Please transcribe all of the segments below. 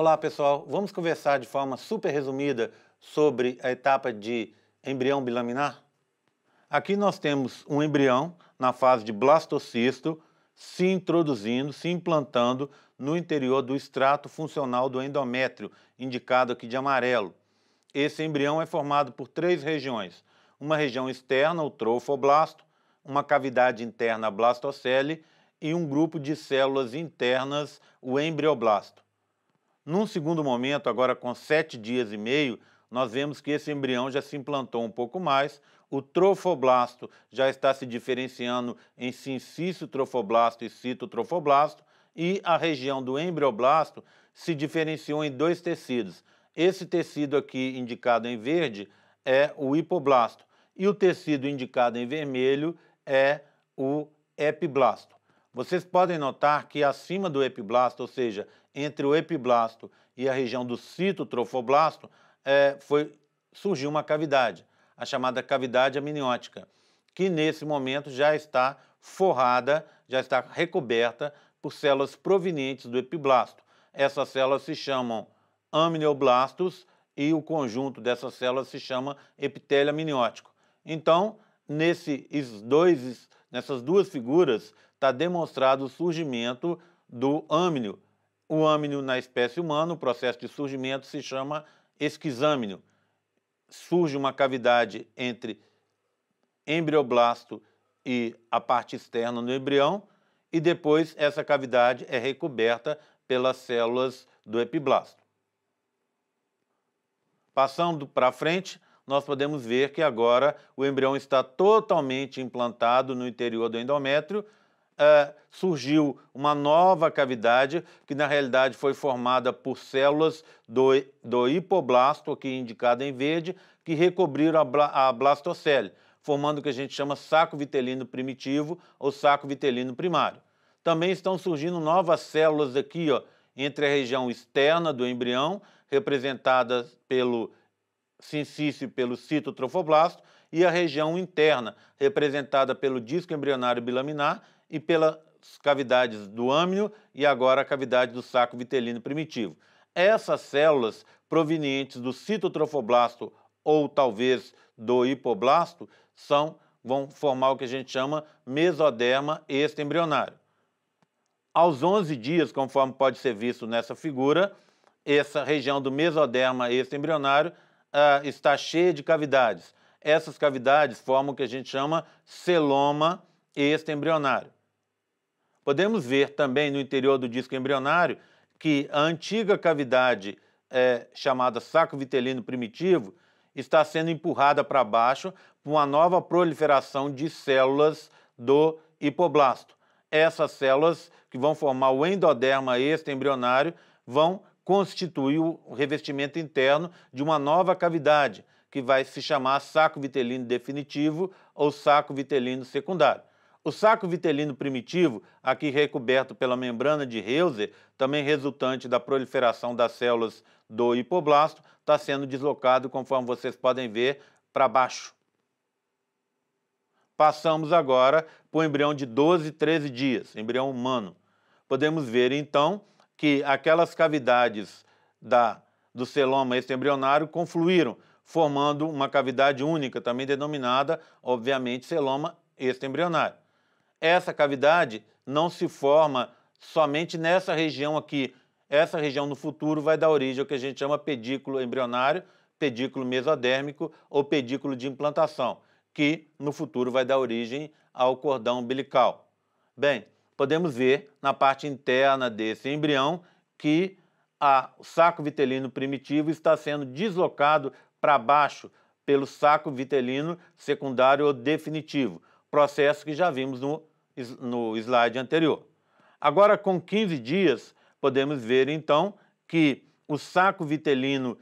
Olá, pessoal. Vamos conversar de forma super resumida sobre a etapa de embrião bilaminar? Aqui nós temos um embrião na fase de blastocisto se introduzindo, se implantando no interior do extrato funcional do endométrio, indicado aqui de amarelo. Esse embrião é formado por três regiões: uma região externa, o trofoblasto, uma cavidade interna, a blastocele, e um grupo de células internas, o embrioblasto. Num segundo momento, agora com sete dias e meio, nós vemos que esse embrião já se implantou um pouco mais, o trofoblasto já está se diferenciando em sincício trofoblasto e citotrofoblasto, e a região do embrioblasto se diferenciou em dois tecidos. Esse tecido aqui indicado em verde é o hipoblasto e o tecido indicado em vermelho é o epiblasto. Vocês podem notar que acima do epiblasto, ou seja, entre o epiblasto e a região do citotrofoblasto, é, foi, surgiu uma cavidade, a chamada cavidade amniótica, que nesse momento já está forrada, já está recoberta por células provenientes do epiblasto. Essas células se chamam amnioblastos e o conjunto dessas células se chama epitélio amniótico. Então, nesses dois, nessas duas figuras, está demonstrado o surgimento do âmino. O âmino na espécie humana, o processo de surgimento se chama esquizâmino. Surge uma cavidade entre embrioblasto e a parte externa do embrião, e depois essa cavidade é recoberta pelas células do epiblasto. Passando para frente, nós podemos ver que agora o embrião está totalmente implantado no interior do endométrio uh, surgiu uma nova cavidade, que na realidade foi formada por células do, do hipoblasto, aqui indicada em verde, que recobriram a, bla, a blastocele, formando o que a gente chama saco vitelino primitivo ou saco vitelino primário. Também estão surgindo novas células aqui, ó, entre a região externa do embrião, representadas pelo sincício e pelo citotrofoblasto, e a região interna, representada pelo disco embrionário bilaminar e pelas cavidades do âmnio e agora a cavidade do saco vitelino primitivo. Essas células provenientes do citotrofoblasto ou talvez do hipoblasto são vão formar o que a gente chama mesoderma extembrionário. Aos 11 dias, conforme pode ser visto nessa figura, essa região do mesoderma extembrionário uh, está cheia de cavidades. Essas cavidades formam o que a gente chama celoma extembrionário. Podemos ver também no interior do disco embrionário que a antiga cavidade é, chamada saco vitelino primitivo está sendo empurrada para baixo por uma nova proliferação de células do hipoblasto. Essas células que vão formar o endoderma embrionário vão constituir o revestimento interno de uma nova cavidade, que vai se chamar saco vitelino definitivo ou saco vitelino secundário. O saco vitelino primitivo, aqui recoberto pela membrana de Heuser, também resultante da proliferação das células do hipoblasto, está sendo deslocado, conforme vocês podem ver, para baixo. Passamos agora para o embrião de 12, 13 dias, embrião humano. Podemos ver, então, que aquelas cavidades da, do celoma extembrionário confluíram, formando uma cavidade única, também denominada, obviamente, celoma extembrionário essa cavidade não se forma somente nessa região aqui. Essa região no futuro vai dar origem ao que a gente chama pedículo embrionário, pedículo mesodérmico ou pedículo de implantação, que no futuro vai dar origem ao cordão umbilical. Bem, podemos ver na parte interna desse embrião que a, o saco vitelino primitivo está sendo deslocado para baixo pelo saco vitelino secundário ou definitivo, processo que já vimos no no slide anterior. Agora, com 15 dias, podemos ver então que o saco vitelino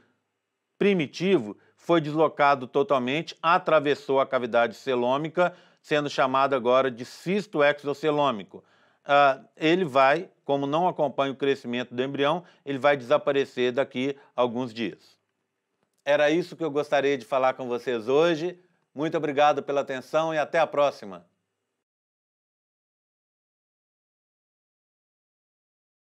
primitivo foi deslocado totalmente, atravessou a cavidade celômica, sendo chamado agora de cisto exocelômico. Uh, ele vai, como não acompanha o crescimento do embrião, ele vai desaparecer daqui a alguns dias. Era isso que eu gostaria de falar com vocês hoje. Muito obrigado pela atenção e até a próxima!